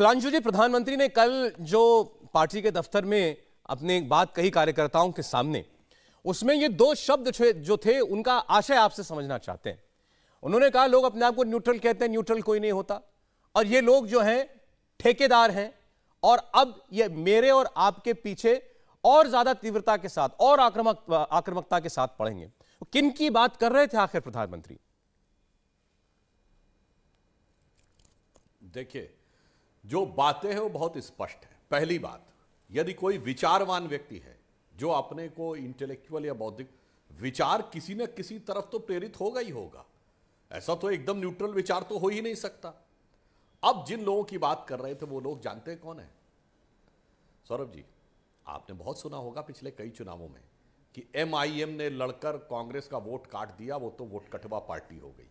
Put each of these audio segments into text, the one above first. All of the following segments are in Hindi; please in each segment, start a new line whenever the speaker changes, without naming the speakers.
सुधांशु जी प्रधानमंत्री ने कल जो पार्टी के दफ्तर में अपने एक बात कही कार्यकर्ताओं के सामने उसमें ये दो शब्द जो थे उनका आशय आपसे समझना चाहते हैं उन्होंने कहा लोग अपने आप को न्यूट्रल कहते हैं न्यूट्रल कोई नहीं होता और ये लोग जो हैं ठेकेदार हैं और अब ये मेरे और आपके पीछे और ज्यादा तीव्रता के साथ और आक्रमक आक्रमकता के साथ पढ़ेंगे किन की बात कर रहे थे आखिर प्रधानमंत्री
देखिए जो बातें हैं वो बहुत स्पष्ट हैं पहली बात यदि कोई विचारवान व्यक्ति है जो अपने को इंटेलेक्चुअल या बौद्धिक विचार किसी न किसी तरफ तो प्रेरित होगा ही होगा ऐसा तो एकदम न्यूट्रल विचार तो हो ही नहीं सकता अब जिन लोगों की बात कर रहे थे वो लोग जानते हैं कौन है सौरभ जी आपने बहुत सुना होगा पिछले कई चुनावों में कि एमआईएम ने लड़कर कांग्रेस का वोट काट दिया वो तो वोट कटवा पार्टी हो गई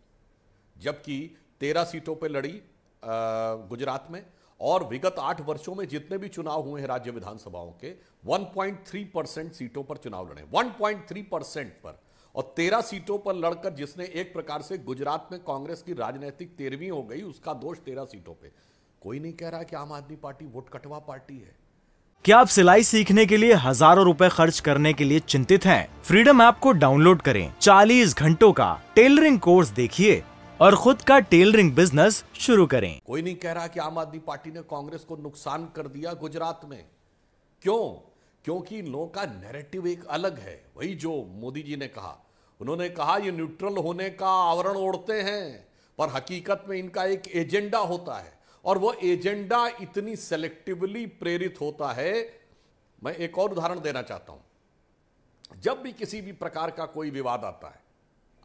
जबकि तेरह सीटों पर लड़ी गुजरात में और विगत आठ वर्षों में जितने भी चुनाव हुए हैं राज्य विधानसभाओं के 1.3 परसेंट सीटों पर चुनाव लड़े 1.3 परसेंट पर और तेरह सीटों पर लड़कर जिसने एक प्रकार से गुजरात में कांग्रेस की राजनीतिक तेरहवीं हो गई उसका दोष तेरह सीटों पर कोई नहीं कह रहा कि आम आदमी पार्टी वोट कटवा पार्टी है
क्या आप सिलाई सीखने के लिए हजारों रुपए खर्च करने के लिए चिंतित हैं? फ्रीडम ऐप को डाउनलोड करें 40 घंटों का टेलरिंग कोर्स देखिए और खुद का टेलरिंग बिजनेस शुरू करें
कोई नहीं कह रहा कि आम आदमी पार्टी ने कांग्रेस को नुकसान कर दिया गुजरात में क्यों क्योंकि इन लोगों का नैरेटिव एक अलग है वही जो मोदी जी ने कहा उन्होंने कहा ये न्यूट्रल होने का आवरण ओढ़ते हैं पर हकीकत में इनका एक एजेंडा होता है और वो एजेंडा इतनी सेलेक्टिवली प्रेरित होता है मैं एक और उदाहरण देना चाहता हूं जब भी किसी भी प्रकार का कोई विवाद आता है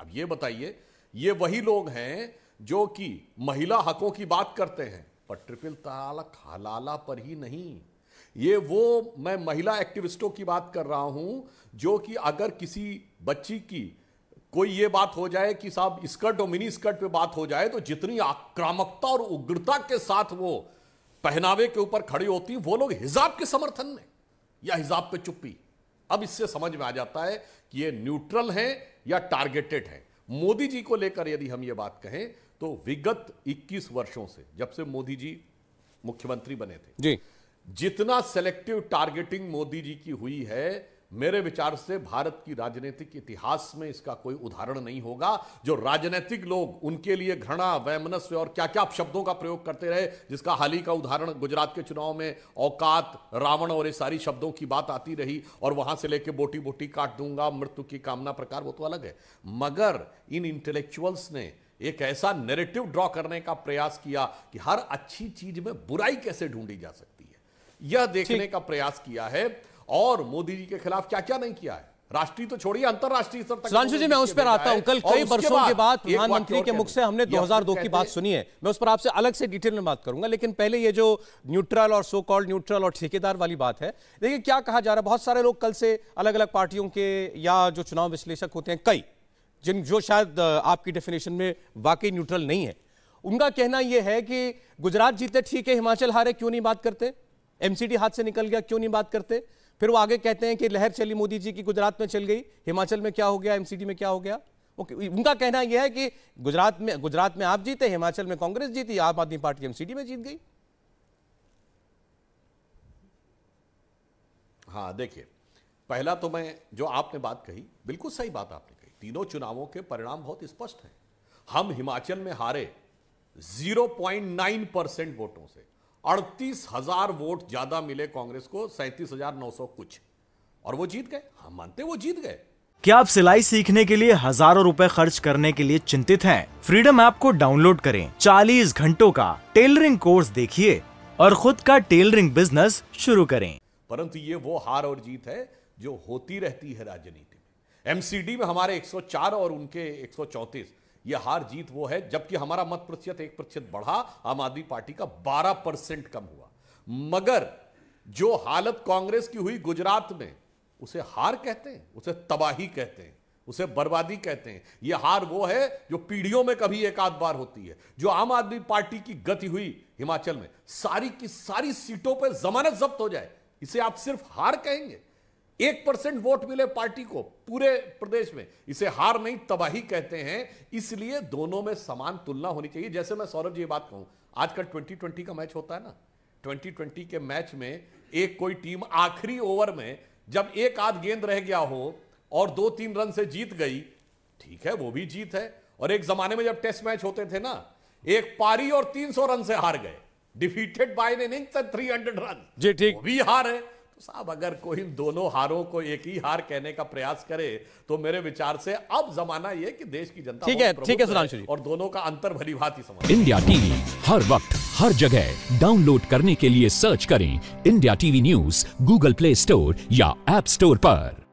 अब ये बताइए ये वही लोग हैं जो कि महिला हकों की बात करते हैं पर ट्रिपल तलाक हलाला पर ही नहीं ये वो मैं महिला एक्टिविस्टों की बात कर रहा हूं जो कि अगर किसी बच्ची की कोई ये बात हो जाए कि साहब स्कर्ट और मिनी स्कर्ट पे बात हो जाए तो जितनी आक्रामकता और उग्रता के साथ वो पहनावे के ऊपर खड़ी होती वो लोग हिजाब के समर्थन में या हिजाब पे चुप्पी अब इससे समझ में आ जाता है कि ये न्यूट्रल हैं या टारगेटेड हैं मोदी जी को लेकर यदि हम ये बात कहें तो विगत 21 वर्षों से जब से मोदी जी मुख्यमंत्री बने थे जी जितना सेलेक्टिव टारगेटिंग मोदी जी की हुई है मेरे विचार से भारत की राजनीतिक इतिहास में इसका कोई उदाहरण नहीं होगा जो राजनीतिक लोग उनके लिए घृणा वैमनस्य और क्या क्या शब्दों का प्रयोग करते रहे जिसका हाल ही का उदाहरण गुजरात के चुनाव में औकात रावण और ये सारी शब्दों की बात आती रही और वहां से लेके बोटी बोटी काट दूंगा मृत्यु की कामना प्रकार वो तो अलग है मगर इन इंटेलेक्चुअल्स ने एक ऐसा नेरेटिव ड्रॉ करने का प्रयास किया कि हर अच्छी चीज में बुराई कैसे ढूंढी जा सकती है यह देखने का प्रयास किया है और मोदी जी के खिलाफ क्या क्या नहीं किया है राष्ट्रीय तो छोड़िए अंतरराष्ट्रीय स्तर तक जी मैं उस पर आता हूं कल कई वर्षों के बाद प्रधानमंत्री के मुख से हमने 2002 की बात सुनी
है मैं उस पर आपसे अलग से डिटेल में बात करूंगा लेकिन पहले ये जो न्यूट्रल और सो कॉल्ड न्यूट्रल और ठेकेदार वाली बात है देखिए क्या कहा जा रहा है बहुत सारे लोग कल से अलग अलग पार्टियों के या जो चुनाव विश्लेषक होते हैं कई जिन जो शायद आपकी डेफिनेशन में वाकई न्यूट्रल नहीं है उनका कहना यह है कि गुजरात जीते ठीक है हिमाचल हारे क्यों नहीं बात करते एमसीडी हाथ से निकल गया क्यों नहीं बात करते फिर वो आगे कहते हैं कि लहर चली मोदी जी की गुजरात में चल गई हिमाचल में क्या हो गया एमसीडी में क्या हो गया उनका कहना यह है कि गुजरात में गुजरात में आप जीते हिमाचल में कांग्रेस जीती आम आदमी पार्टी एमसीडी में जीत गई
हाँ देखिए पहला तो मैं जो आपने बात कही बिल्कुल सही बात आपने कही तीनों चुनावों के परिणाम बहुत स्पष्ट हैं हम हिमाचल में हारे 0.9 परसेंट वोटों से अड़तीस हजार वोट ज्यादा मिले कांग्रेस को सैंतीस हजार नौ सौ कुछ और वो जीत गए हम मानते वो जीत गए
क्या आप सिलाई सीखने के लिए हजारों रुपए खर्च करने के लिए चिंतित हैं? फ्रीडम ऐप को डाउनलोड करें 40 घंटों का टेलरिंग कोर्स देखिए और खुद का टेलरिंग बिजनेस शुरू करें
परंतु ये वो हार और जीत है जो होती रहती है राजनीति में एमसीडी में हमारे 104 और उनके एक यह हार जीत वो है जबकि हमारा मत प्रतिशत एक प्रतिशत बढ़ा आम आदमी पार्टी का बारह परसेंट कम हुआ मगर जो हालत कांग्रेस की हुई गुजरात में उसे हार कहते हैं उसे तबाही कहते हैं उसे बर्बादी कहते हैं यह हार वो है जो पीढ़ियों में कभी एक आध बार होती है जो आम आदमी पार्टी की गति हुई हिमाचल में सारी की सारी सीटों पर जमानत जब्त हो जाए इसे आप सिर्फ हार कहेंगे एक परसेंट वोट मिले पार्टी को पूरे प्रदेश में इसे हार नहीं तबाही कहते हैं इसलिए दोनों में समान तुलना होनी चाहिए जैसे मैं सौरभ जी ये बात कहूं आज का ट्वेंटी ट्वेंटी का मैच होता है ना ट्वेंटी ट्वेंटी के मैच में एक कोई टीम आखिरी ओवर में जब एक आध गेंद रह गया हो और दो तीन रन से जीत गई ठीक है वो भी जीत है और एक जमाने में जब टेस्ट मैच होते थे ना एक पारी और तीन रन से हार गए डिफीटेड बाय ने नहीं थ्री हंड्रेड रन जी ठीक भी हार है तो साहब अगर कोई दोनों हारों को एक ही हार कहने का प्रयास करे तो मेरे विचार से अब जमाना यह कि देश की जनता ठीक है ठीक है सुधांशु और दोनों का अंतर भली भांति समझ
इंडिया टीवी हर वक्त हर जगह डाउनलोड करने के लिए सर्च करें India TV news Google Play Store या एप स्टोर
पर